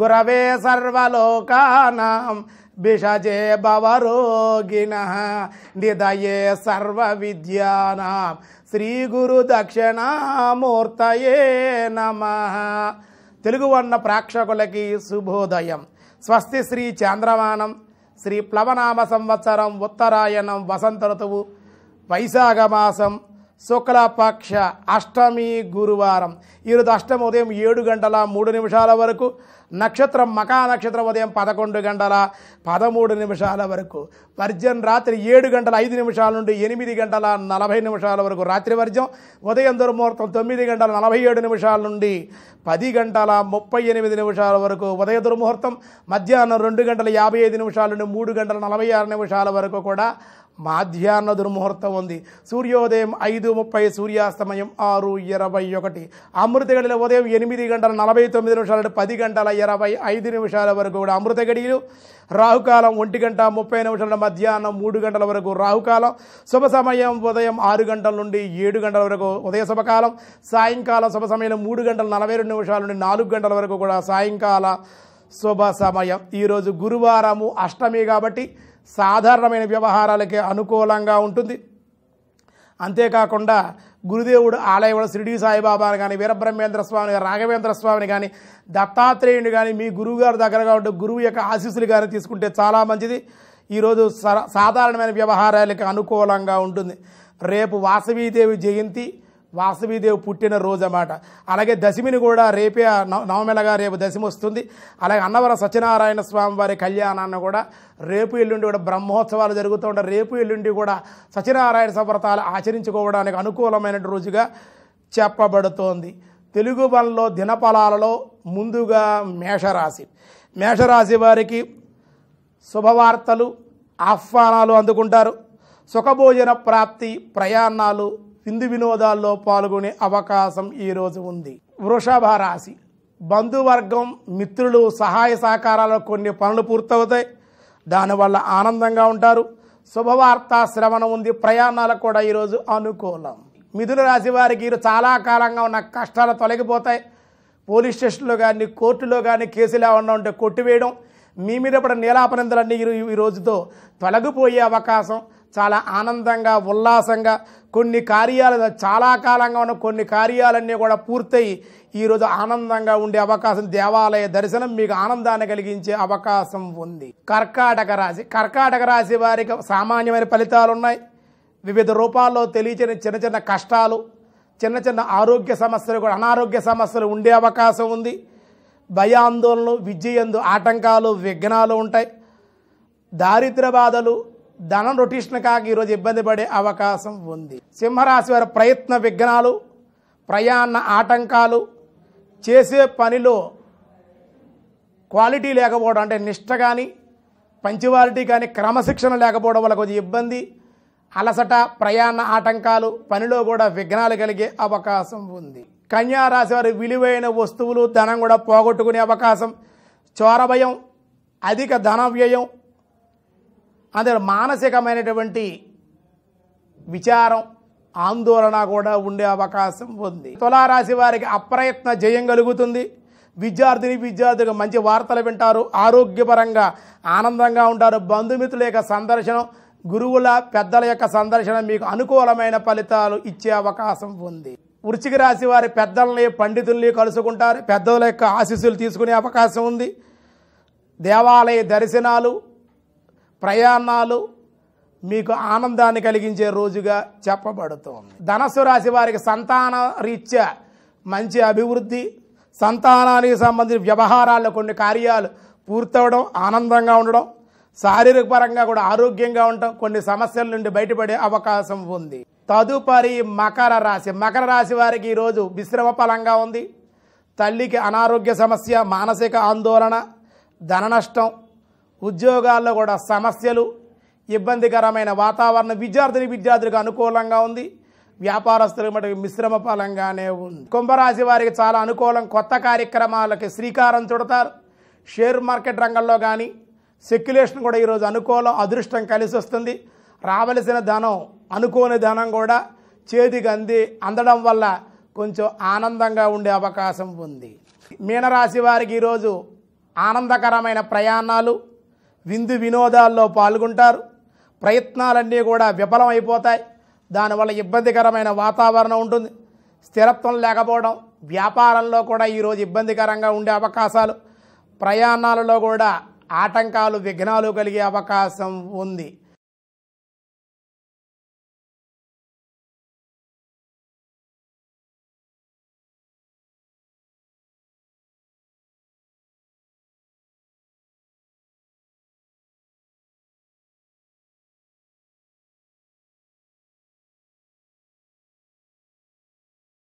గురవే సర్వలోకానాం విషజే భవరోగిణ నిదయే సర్వ విద్యానాం శ్రీ గురు దక్షిణామూర్తయే నమ తెలుగు వర్ణ ప్రేక్షకులకి శుభోదయం స్వస్తి శ్రీ చాంద్రమానం శ్రీ ప్లవనామ సంవత్సరం ఉత్తరాయణం వసంత ఋతువు వైశాఖ మాసం శుక్లపక్ష అష్టమి గురువారం ఈరోజు అష్టమి ఉదయం ఏడు గంటల మూడు నిమిషాల వరకు నక్షత్రం మకా నక్షత్రం ఉదయం పదకొండు గంటల పదమూడు నిమిషాల వరకు వర్జం రాత్రి ఏడు గంటల ఐదు నిమిషాల నుండి ఎనిమిది గంటల నలభై నిమిషాల వరకు రాత్రి వర్జం ఉదయం దుర్ముహూర్తం తొమ్మిది గంటల నలభై ఏడు నిమిషాల నుండి పది గంటల ముప్పై ఎనిమిది నిమిషాల వరకు ఉదయ దుర్ముహూర్తం మధ్యాహ్నం రెండు గంటల యాభై ఐదు నిమిషాల నుండి మూడు గంటల నలభై ఆరు నిమిషాల వరకు కూడా మాధ్యాహ్న దుర్ముహూర్తం ఉంది సూర్యోదయం ఐదు ముప్పై సూర్యాస్తమయం ఆరు ఇరవై ఒకటి అమృత గడిలో ఉదయం ఎనిమిది గంటల నలభై తొమ్మిది నిమిషాలు పది గంటల ఇరవై ఐదు నిమిషాల వరకు కూడా అమృత గడియలు రాహుకాలం ఒంటి గంట ముప్పై నిమిషాల మధ్యాహ్నం మూడు గంటల వరకు రాహుకాలం శుభ సమయం ఉదయం ఆరు గంటల నుండి ఏడు గంటల వరకు ఉదయ శుభకాలం సాయంకాలం శుభ సమయం మూడు గంటల నలభై రెండు నిమిషాల నుండి నాలుగు గంటల వరకు కూడా సాయంకాల శుభ సమయం ఈరోజు గురువారము అష్టమి కాబట్టి సాధారణమైన వ్యవహారాలకి అనుకూలంగా ఉంటుంది అంతేకాకుండా గురుదేవుడు ఆలయంలో శిరిడి సాయిబాబాను కానీ వీరబ్రహ్మేంద్ర స్వామిని కానీ రాఘవేంద్ర స్వామిని కానీ దత్తాత్రేయుని కానీ మీ గారి దగ్గరగా ఉండే గురువు యొక్క ఆశీస్సులు కానీ తీసుకుంటే చాలా మంచిది ఈరోజు సాధారణమైన వ్యవహారాలకి అనుకూలంగా ఉంటుంది రేపు వాసవీదేవి జయంతి వాసవీదేవి పుట్టిన రోజు అన్నమాట అలాగే దశమిని కూడా రేపే నవమెలగా రేపు దశమి వస్తుంది అలాగే అన్నవర సత్యనారాయణ స్వామి వారి కళ్యాణాన్ని కూడా రేపు ఎల్లుండి కూడా బ్రహ్మోత్సవాలు జరుగుతూ ఉంటాయి రేపు ఎల్లుండి కూడా సత్యనారాయణ సవ్రతాలు ఆచరించుకోవడానికి అనుకూలమైన రోజుగా చెప్పబడుతోంది తెలుగు వనలో దినఫలాలలో ముందుగా మేషరాశి మేషరాశి వారికి శుభవార్తలు ఆహ్వానాలు అందుకుంటారు సుఖభోజన ప్రాప్తి ప్రయాణాలు విందు వినోదాల్లో పాల్గొనే అవకాశం ఈరోజు ఉంది వృషభ రాశి బంధువర్గం మిత్రులు సహాయ సహకారాలు కొన్ని పనులు పూర్తవుతాయి దానివల్ల ఆనందంగా ఉంటారు శుభవార్త శ్రవణం ఉంది ప్రయాణాలకు కూడా ఈరోజు అనుకూలం మిథున రాశి వారికి ఈరోజు చాలా కాలంగా ఉన్న కష్టాలు తొలగిపోతాయి పోలీస్ స్టేషన్లో కానీ కోర్టులో కానీ కేసులు ఏమన్నా ఉంటే కొట్టివేయడం మీ మీద పడిన నేలాపనిందలన్నీ ఈ రోజుతో తొలగిపోయే అవకాశం చాలా ఆనందంగా ఉల్లాసంగా కొన్ని కార్యాలు చాలా కాలంగా ఉన్న కొన్ని కార్యాలన్నీ కూడా పూర్తయి ఈరోజు ఆనందంగా ఉండే అవకాశం దేవాలయ దర్శనం మీకు ఆనందాన్ని కలిగించే అవకాశం ఉంది కర్కాటక రాశి కర్కాటక రాశి వారికి సామాన్యమైన ఫలితాలు ఉన్నాయి వివిధ రూపాల్లో తెలియచిన చిన్న చిన్న కష్టాలు చిన్న చిన్న ఆరోగ్య సమస్యలు కూడా అనారోగ్య సమస్యలు ఉండే అవకాశం ఉంది భయాందోళనలు విద్య ఎందు ఆటంకాలు విఘ్నాలు ఉంటాయి దారిద్ర బాధలు ధనం రొటీషన్ కాక ఈరోజు ఇబ్బంది పడే అవకాశం ఉంది సింహరాశి వారి ప్రయత్న విఘ్నాలు ప్రయాణ ఆటంకాలు చేసే పనిలో క్వాలిటీ లేకపోవడం అంటే నిష్ట కానీ పంచువాలిటీ కానీ క్రమశిక్షణ లేకపోవడం వల్ల కొంచెం ఇబ్బంది అలసట ప్రయాణ ఆటంకాలు పనిలో కూడా విఘ్నాలు కలిగే అవకాశం ఉంది కన్యా రాశి వారి విలువైన వస్తువులు ధనం కూడా పోగొట్టుకునే అవకాశం చోరభయం అధిక ధన వ్యయం అందులో మానసికమైనటువంటి విచారం ఆందోళన కూడా ఉండే అవకాశం ఉంది తులారాశి వారికి అప్రయత్న జయం కలుగుతుంది విద్యార్థిని విద్యార్థులకు మంచి వార్తలు వింటారు ఆరోగ్యపరంగా ఆనందంగా ఉంటారు బంధుమిత్రుల యొక్క సందర్శనం గురువుల పెద్దల యొక్క సందర్శన మీకు అనుకూలమైన ఫలితాలు ఇచ్చే అవకాశం ఉంది వృచ్చిక రాశి వారి పెద్దల్ని పండితుల్ని కలుసుకుంటారు పెద్దల యొక్క ఆశీస్సులు తీసుకునే అవకాశం ఉంది దేవాలయ దర్శనాలు ప్రయాణాలు మీకు ఆనందాన్ని కలిగించే రోజుగా చెప్పబడుతోంది ధనస్సు రాశి వారికి సంతాన రీత్యా మంచి అభివృద్ధి సంతానానికి సంబంధించిన వ్యవహారాల్లో కొన్ని కార్యాలు పూర్తవడం ఆనందంగా ఉండడం శారీరక పరంగా కూడా ఆరోగ్యంగా ఉండటం కొన్ని సమస్యల నుండి బయటపడే అవకాశం ఉంది తదుపరి మకర రాశి మకర రాశి వారికి ఈరోజు విశ్రమ ఫలంగా ఉంది తల్లికి అనారోగ్య సమస్య మానసిక ఆందోళన ధన నష్టం ఉద్యోగాల్లో కూడా సమస్యలు ఇబ్బందికరమైన వాతావరణం విద్యార్థిని విద్యార్థులకు అనుకూలంగా ఉంది వ్యాపారస్తులకు మటుకు మిశ్రమ ఫలంగానే ఉంది కుంభరాశి వారికి చాలా అనుకూలం కొత్త కార్యక్రమాలకి శ్రీకారం చుడతారు షేర్ మార్కెట్ రంగంలో కానీ సెక్యులేషన్ కూడా ఈరోజు అనుకూలం అదృష్టం కలిసి వస్తుంది రావలసిన ధనం అనుకోని ధనం కూడా చేతికి అంది అందడం వల్ల కొంచెం ఆనందంగా ఉండే అవకాశం ఉంది మీనరాశి వారికి ఈరోజు ఆనందకరమైన ప్రయాణాలు విందు వినోదాల్లో పాల్గొంటారు ప్రయత్నాలన్నీ కూడా విఫలమైపోతాయి దానివల్ల ఇబ్బందికరమైన వాతావరణం ఉంటుంది స్థిరత్వం లేకపోవడం వ్యాపారంలో కూడా ఈరోజు ఇబ్బందికరంగా ఉండే అవకాశాలు ప్రయాణాలలో కూడా ఆటంకాలు విఘ్నాలు కలిగే అవకాశం ఉంది